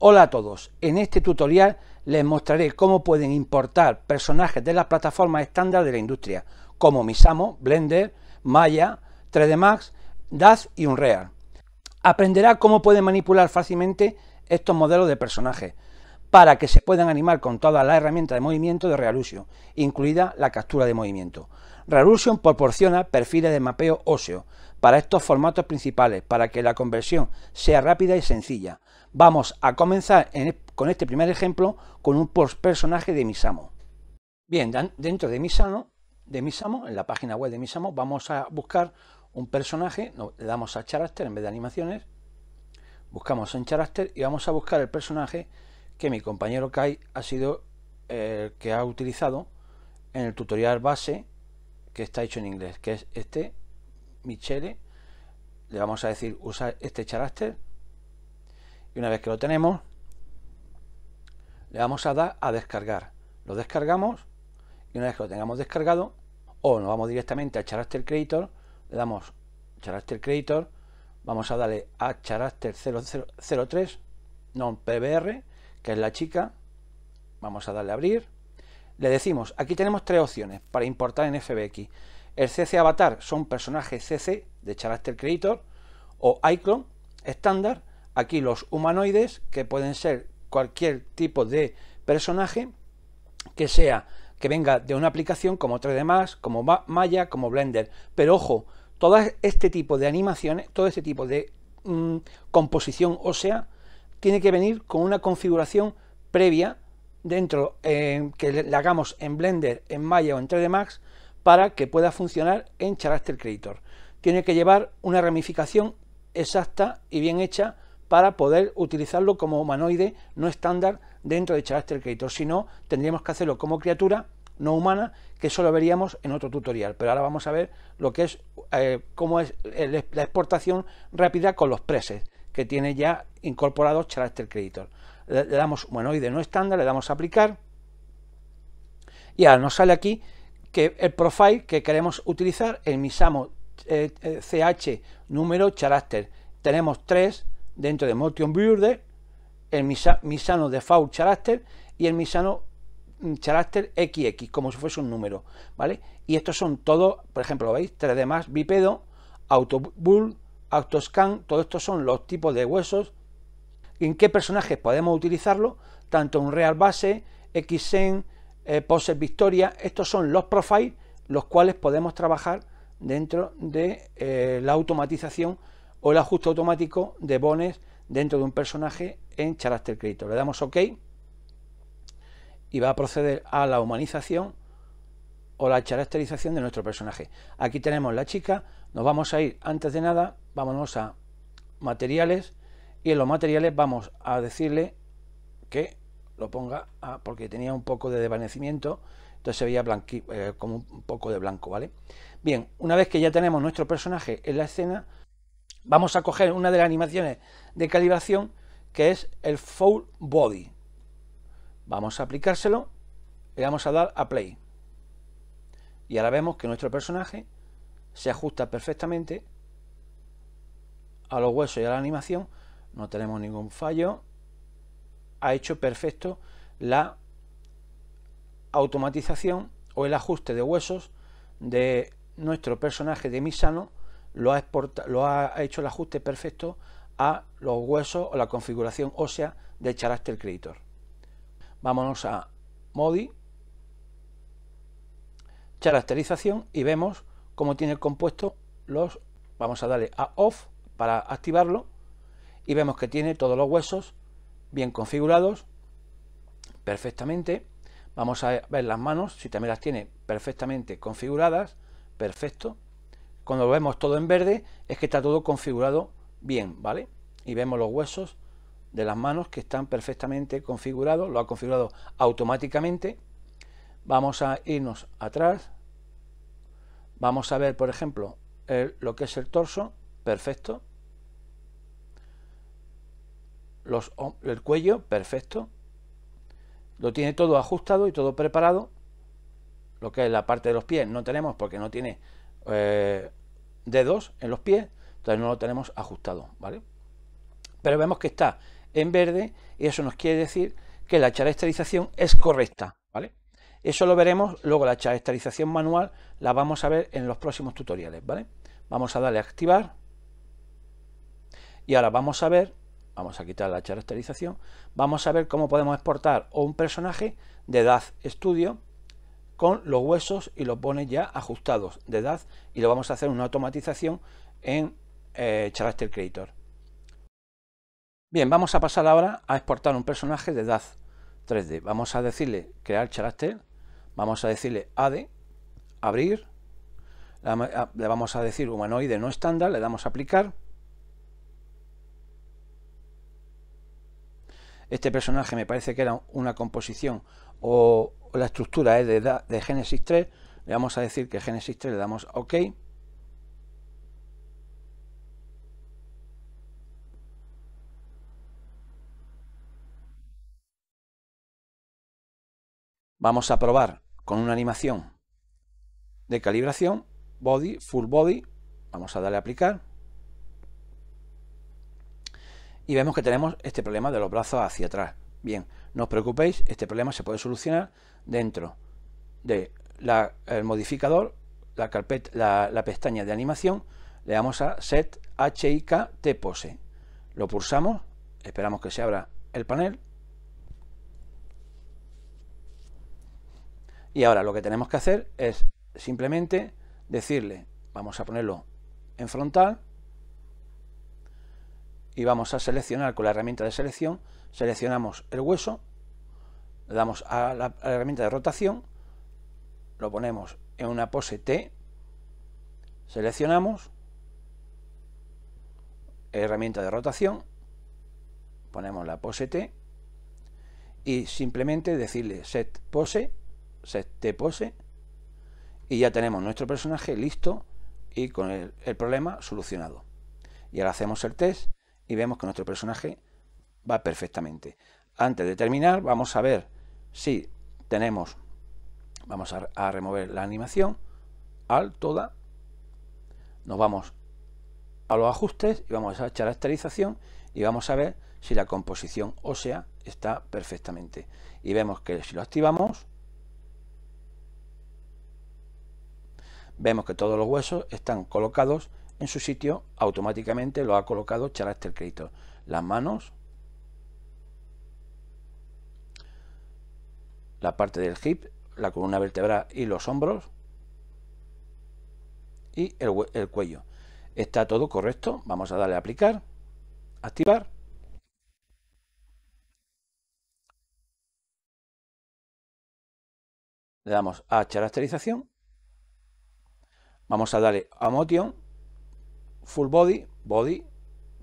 Hola a todos, en este tutorial les mostraré cómo pueden importar personajes de las plataformas estándar de la industria, como Misamo, Blender, Maya, 3D Max, DAZ y Unreal. Aprenderá cómo pueden manipular fácilmente estos modelos de personajes, para que se puedan animar con todas las herramientas de movimiento de Realusion, incluida la captura de movimiento. Realusion proporciona perfiles de mapeo óseo, para estos formatos principales para que la conversión sea rápida y sencilla. Vamos a comenzar e-, con este primer ejemplo con un personaje de Misamo. Bien, dentro de Misamo, de Misamo, en la página web de Misamo, vamos a buscar un personaje, le damos a Character en vez de animaciones, buscamos en Character y vamos a buscar el personaje que mi compañero Kai ha sido el que ha utilizado en el tutorial base que está hecho en inglés, que es este Michele, le vamos a decir usar este character y una vez que lo tenemos le vamos a dar a descargar lo descargamos y una vez que lo tengamos descargado o nos vamos directamente a character creator le damos character creator vamos a darle a character 003 non pbr que es la chica vamos a darle a abrir le decimos aquí tenemos tres opciones para importar en fbx el CC Avatar son personajes CC de Character Creator o iClone estándar. Aquí los humanoides, que pueden ser cualquier tipo de personaje que sea que venga de una aplicación como 3D Max, como Maya, como Blender. Pero ojo, todo este tipo de animaciones, todo este tipo de mm, composición o sea tiene que venir con una configuración previa dentro eh, que la hagamos en Blender, en Maya o en 3D Max para que pueda funcionar en Character Creator. Tiene que llevar una ramificación exacta y bien hecha para poder utilizarlo como humanoide no estándar dentro de Character Creator. Si no, tendríamos que hacerlo como criatura no humana, que eso lo veríamos en otro tutorial. Pero ahora vamos a ver lo que es, eh, cómo es la exportación rápida con los presets que tiene ya incorporado Character Creator. Le, le damos humanoide no estándar, le damos a aplicar y ahora nos sale aquí que el profile que queremos utilizar el Misamo CH eh, eh, número carácter. Tenemos tres dentro de Motion Builder, el Misa, Misano Default Character y el Misano mm, Character XX, como si fuese un número, ¿vale? Y estos son todos, por ejemplo, veis? 3D más, bipedo, autobull, autoscan, todos estos son los tipos de huesos en qué personajes podemos utilizarlo, tanto un Real Base, xen eh, pose Victoria. Estos son los profiles los cuales podemos trabajar dentro de eh, la automatización o el ajuste automático de bones dentro de un personaje en Character Creator. Le damos OK y va a proceder a la humanización o la caracterización de nuestro personaje. Aquí tenemos la chica, nos vamos a ir antes de nada, vámonos a materiales y en los materiales vamos a decirle que lo ponga ah, porque tenía un poco de desvanecimiento, entonces se veía eh, como un poco de blanco, ¿vale? Bien, una vez que ya tenemos nuestro personaje en la escena, vamos a coger una de las animaciones de calibración que es el Full Body. Vamos a aplicárselo, y vamos a dar a Play. Y ahora vemos que nuestro personaje se ajusta perfectamente a los huesos y a la animación. No tenemos ningún fallo ha hecho perfecto la automatización o el ajuste de huesos de nuestro personaje de Misano, lo ha, lo ha hecho el ajuste perfecto a los huesos o la configuración ósea de Character Creator. Vámonos a Modi, Characterización y vemos cómo tiene compuesto los... Vamos a darle a Off para activarlo y vemos que tiene todos los huesos bien configurados perfectamente. Vamos a ver las manos, si también las tiene perfectamente configuradas, perfecto. Cuando lo vemos todo en verde es que está todo configurado bien, ¿vale? Y vemos los huesos de las manos que están perfectamente configurados, lo ha configurado automáticamente. Vamos a irnos atrás, vamos a ver por ejemplo lo que es el torso, perfecto el cuello, perfecto. Lo tiene todo ajustado y todo preparado. Lo que es la parte de los pies no tenemos porque no tiene eh, dedos en los pies. Entonces no lo tenemos ajustado, ¿vale? Pero vemos que está en verde y eso nos quiere decir que la characterización es correcta, ¿vale? Eso lo veremos, luego la characterización manual la vamos a ver en los próximos tutoriales, ¿vale? Vamos a darle a activar y ahora vamos a ver vamos a quitar la caracterización. vamos a ver cómo podemos exportar un personaje de edad estudio con los huesos y los bones ya ajustados de edad y lo vamos a hacer una automatización en eh, Character Creator. Bien, vamos a pasar ahora a exportar un personaje de edad 3D. Vamos a decirle crear character. vamos a decirle AD, abrir, le vamos a decir humanoide no estándar, le damos a aplicar, Este personaje me parece que era una composición o, la estructura es de, de Genesis 3. Le vamos a decir que Genesis 3 le damos OK. Vamos a probar con una animación de calibración, body, full body. Vamos a darle a aplicar y vemos que tenemos este problema de los brazos hacia atrás. Bien, no os preocupéis, este problema se puede solucionar dentro del modificador, la, carpeta, la, pestaña de animación, le damos a Set HIK T Pose. Lo pulsamos, esperamos que se abra el panel. Y ahora lo que tenemos que hacer es simplemente decirle, vamos a ponerlo en frontal, y vamos a seleccionar con la herramienta de selección, seleccionamos el hueso, le damos a la, herramienta de rotación, lo ponemos en una pose T, seleccionamos, herramienta de rotación, ponemos la pose T y simplemente decirle set pose, set T pose y ya tenemos nuestro personaje listo y con el problema solucionado. Y ahora hacemos el test y vemos que nuestro personaje va perfectamente. Antes de terminar, vamos a ver si tenemos, vamos a, remover la animación, al, toda, nos vamos a los ajustes y vamos a echar la esterilización y vamos a ver si la composición ósea está perfectamente. Y vemos que si lo activamos, vemos que todos los huesos están colocados en su sitio, automáticamente lo ha colocado Character Creator. Las manos, la parte del hip, la columna vertebral y los hombros y el, el cuello. Está todo correcto. Vamos a darle a aplicar, activar. Le damos a characterización. Vamos a darle a motion full body, body,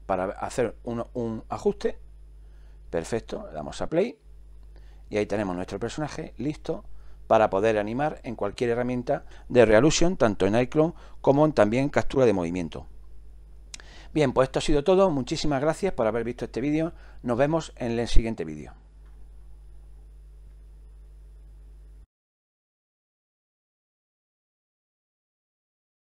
para hacer un, ajuste. Perfecto, damos a play. Y ahí tenemos nuestro personaje listo para poder animar en cualquier herramienta de realusion, tanto en iClone como en también captura de movimiento. Bien, pues esto ha sido todo. Muchísimas gracias por haber visto este vídeo. Nos vemos en el siguiente vídeo.